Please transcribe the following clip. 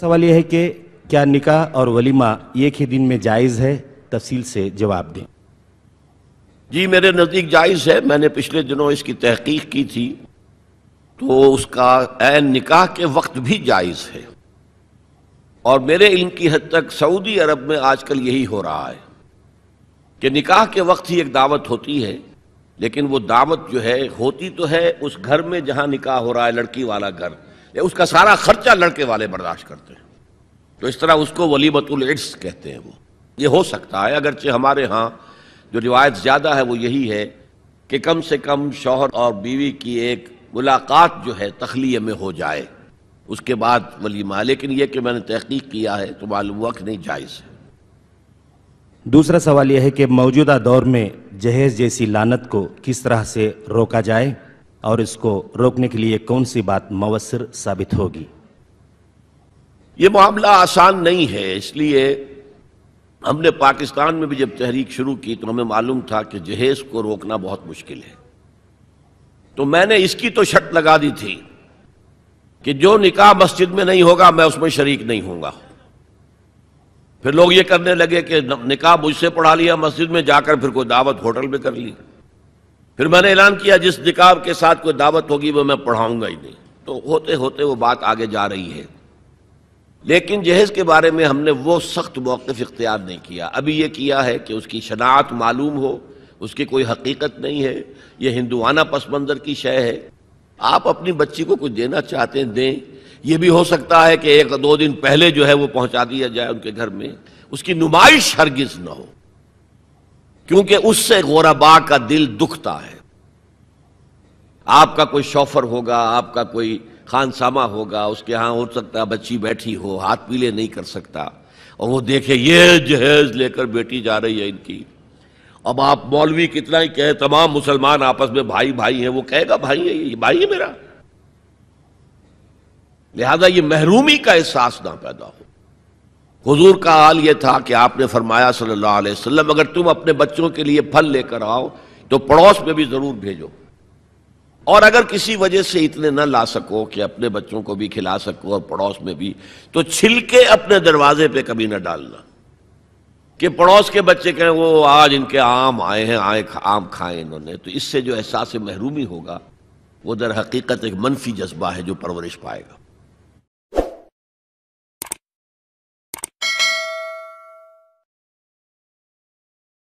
सवाल यह है कि क्या निकाह और वलीमा एक ही दिन में जायज़ है तफसील से जवाब दें जी मेरे नज़दीक जायज़ है मैंने पिछले दिनों इसकी तहकीक की थी तो उसका एन निकाह के वक्त भी जायज़ है और मेरे इल्म की हद तक सऊदी अरब में आजकल यही हो रहा है कि निकाह के वक्त ही एक दावत होती है लेकिन वो दावत जो है होती तो है उस घर में जहां निकाह हो रहा है लड़की वाला घर उसका सारा खर्चा लड़के वाले बर्दाश्त करते हैं तो इस तरह उसको वलीमतुल इड्स कहते हैं वो ये हो सकता है अगरचे हमारे यहाँ जो रिवायत ज़्यादा है वो यही है कि कम से कम शोहर और बीवी की एक मुलाकात जो है तखलीय में हो जाए उसके बाद वलीमा लेकिन यह कि मैंने तहकीक किया है तो मालूम वक्त नहीं जायज़ है दूसरा सवाल यह है कि मौजूदा दौर में जहेज जैसी लानत को किस तरह से रोका जाए और इसको रोकने के लिए कौन सी बात मवसर साबित होगी ये मामला आसान नहीं है इसलिए हमने पाकिस्तान में भी जब तहरीक शुरू की तो हमें मालूम था कि जहेज को रोकना बहुत मुश्किल है तो मैंने इसकी तो शर्त लगा दी थी कि जो निकाह मस्जिद में नहीं होगा मैं उसमें शरीक नहीं हूंगा फिर लोग ये करने लगे कि निकाह मुझसे पढ़ा लिया मस्जिद में जाकर फिर कोई दावत होटल में कर ली फिर मैंने ऐलान किया जिस निकाब के साथ कोई दावत होगी वो मैं पढ़ाऊंगा ही नहीं तो होते होते वो बात आगे जा रही है लेकिन जहेज़ के बारे में हमने वो सख्त मौकफ इख्तियार नहीं किया अभी ये किया है कि उसकी शनात मालूम हो उसकी कोई हकीकत नहीं है ये हिंदुआना पस मंज़र की शय है आप अपनी बच्ची को कुछ देना चाहते हैं दें यह भी हो सकता है कि एक दो दिन पहले जो है वो पहुंचा दिया जाए उनके घर में उसकी नुमाइश हरगिज़ ना हो क्योंकि उससे गौरबा का दिल दुखता है आपका कोई शोफर होगा आपका कोई खानसामा होगा उसके यहां हो सकता है बच्ची बैठी हो हाथ पीले नहीं कर सकता और वो देखे ये जहेज लेकर बेटी जा रही है इनकी अब आप मौलवी कितना ही कहे तमाम मुसलमान आपस में भाई भाई हैं वो कहेगा भाई है ये भाई है मेरा लिहाजा ये महरूमी का एहसास ना पैदा हो हुजूर का हाल यह था कि आपने फरमाया सल्लल्लाहु अलैहि वसल्लम अगर तुम अपने बच्चों के लिए फल लेकर आओ तो पड़ोस में भी ज़रूर भेजो और अगर किसी वजह से इतने न ला सको कि अपने बच्चों को भी खिला सको और पड़ोस में भी तो छिलके अपने दरवाजे पे कभी ना डालना कि पड़ोस के बच्चे कहें वो आज इनके आम आए हैं आए आम खाए इन्होंने तो इससे जो एहसास महरूमी होगा वो दर हकीकत एक मनफी जज्बा है जो परवरिश पाएगा